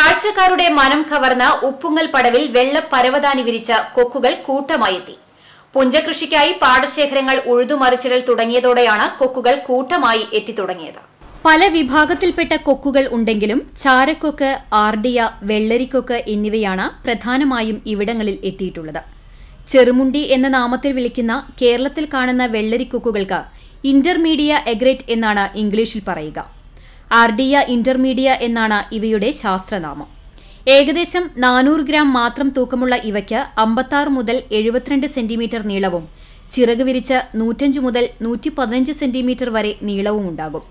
കാഴ്ചക്കാരുടെ മനം കവർന്ന ഉപ്പുങ്ങൽ പടവിൽ വെള്ളപ്പരവതാനി വിരിച്ച കൊക്കുകൾ കൂട്ടമായെത്തി പുഞ്ചകൃഷിക്കായി പാടശേഖരങ്ങൾ ഉഴുതുമറിച്ചിടൽ തുടങ്ങിയതോടെയാണ് കൊക്കുകൾ കൂട്ടമായി എത്തിത്തുടങ്ങിയത് പല വിഭാഗത്തിൽപ്പെട്ട കൊക്കുകൾ ഉണ്ടെങ്കിലും ചാരക്കൊക്ക് ആർഡിയ വെള്ളരിക്കൊക്ക് എന്നിവയാണ് പ്രധാനമായും ഇവിടങ്ങളിൽ എത്തിയിട്ടുള്ളത് ചെറുമുണ്ടി എന്ന നാമത്തിൽ വിളിക്കുന്ന കേരളത്തിൽ കാണുന്ന വെള്ളരിക്കൊക്കുകൾക്ക് ഇന്റർമീഡിയ എഗ്രേറ്റ് എന്നാണ് ഇംഗ്ലീഷിൽ പറയുക ആർഡിയ ഇന്റർമീഡിയ എന്നാണ് ഇവയുടെ ശാസ്ത്രനാമം ഏകദേശം നാനൂറ് ഗ്രാം മാത്രം തൂക്കമുള്ള ഇവയ്ക്ക് അമ്പത്താറ് മുതൽ എഴുപത്തിരണ്ട് സെന്റിമീറ്റർ നീളവും ചിറക് വിരിച്ച് നൂറ്റഞ്ച് മുതൽ നൂറ്റി പതിനഞ്ച് സെന്റിമീറ്റർ വരെ നീളവും ഉണ്ടാകും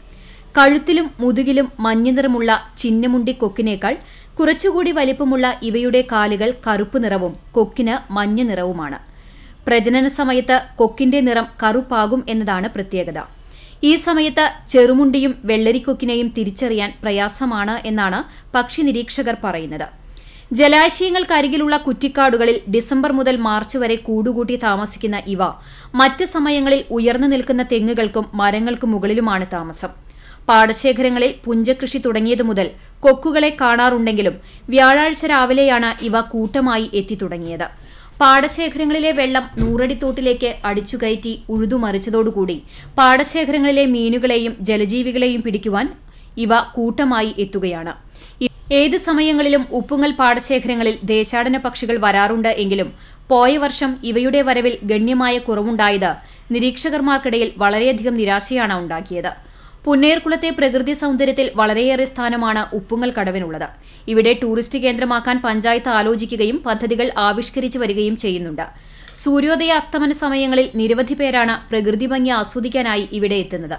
കഴുത്തിലും മുതുകിലും മഞ്ഞ നിറമുള്ള ചിന്നമുണ്ടി കൊക്കിനേക്കാൾ കുറച്ചുകൂടി വലിപ്പമുള്ള ഇവയുടെ കാലുകൾ കറുപ്പ് നിറവും കൊക്കിന് മഞ്ഞ നിറവുമാണ് പ്രജനന സമയത്ത് കൊക്കിന്റെ നിറം കറുപ്പാകും എന്നതാണ് പ്രത്യേകത ഈ സമയത്ത് ചെറുമുണ്ടിയും വെള്ളരിക്കൊക്കിനെയും തിരിച്ചറിയാൻ പ്രയാസമാണ് എന്നാണ് പക്ഷി നിരീക്ഷകർ പറയുന്നത് ജലാശയങ്ങൾക്കരികിലുള്ള കുറ്റിക്കാടുകളിൽ ഡിസംബർ മുതൽ മാർച്ച് വരെ കൂടുകൂട്ടി താമസിക്കുന്ന ഇവ മറ്റ് സമയങ്ങളിൽ ഉയർന്നു നിൽക്കുന്ന തെങ്ങുകൾക്കും മരങ്ങൾക്കും മുകളിലുമാണ് താമസം പാടശേഖരങ്ങളിൽ പുഞ്ചകൃഷി തുടങ്ങിയതു മുതൽ കൊക്കുകളെ കാണാറുണ്ടെങ്കിലും വ്യാഴാഴ്ച രാവിലെയാണ് ഇവ കൂട്ടമായി എത്തിത്തുടങ്ങിയത് പാടശേഖരങ്ങളിലെ വെള്ളം നൂറടിത്തോട്ടിലേക്ക് അടിച്ചുകയറ്റി ഉഴുതുമറിച്ചതോടുകൂടി പാടശേഖരങ്ങളിലെ മീനുകളെയും ജലജീവികളെയും പിടിക്കുവാൻ ഇവ കൂട്ടമായി എത്തുകയാണ് ഏത് സമയങ്ങളിലും ഉപ്പുങ്ങൽ പാടശേഖരങ്ങളിൽ ദേശാടന പക്ഷികൾ വരാറുണ്ട് എങ്കിലും പോയ വർഷം ഇവയുടെ വരവിൽ ഗണ്യമായ കുറവുണ്ടായത് നിരീക്ഷകർമാർക്കിടയിൽ വളരെയധികം നിരാശയാണ് ഉണ്ടാക്കിയത് പുന്നേർകുളത്തെ പ്രകൃതി സൗന്ദര്യത്തിൽ വളരെയേറെ സ്ഥാനമാണ് ഉപ്പുങ്ങൽ കടവിനുള്ളത് ഇവിടെ ടൂറിസ്റ്റ് കേന്ദ്രമാക്കാൻ പഞ്ചായത്ത് ആലോചിക്കുകയും പദ്ധതികൾ ആവിഷ്കരിച്ചു വരികയും ചെയ്യുന്നുണ്ട് സൂര്യോദയ അസ്തമന സമയങ്ങളിൽ നിരവധി പേരാണ് പ്രകൃതി ഭംഗി ആസ്വദിക്കാനായി ഇവിടെ എത്തുന്നത്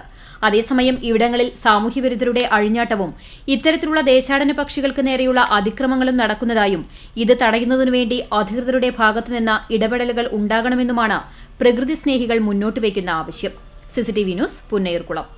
അതേസമയം ഇവിടങ്ങളിൽ സാമൂഹ്യവിരുദ്ധരുടെ അഴിഞ്ഞാട്ടവും ഇത്തരത്തിലുള്ള ദേശാടന പക്ഷികൾക്ക് നേരെയുള്ള അതിക്രമങ്ങളും നടക്കുന്നതായും ഇത് തടയുന്നതിനുവേണ്ടി അധികൃതരുടെ ഭാഗത്തുനിന്ന് ഇടപെടലുകൾ ഉണ്ടാകണമെന്നുമാണ് പ്രകൃതി സ്നേഹികൾ മുന്നോട്ട് വയ്ക്കുന്ന ആവശ്യം സിസിടിവി ന്യൂസ് പുന്നേർകുളം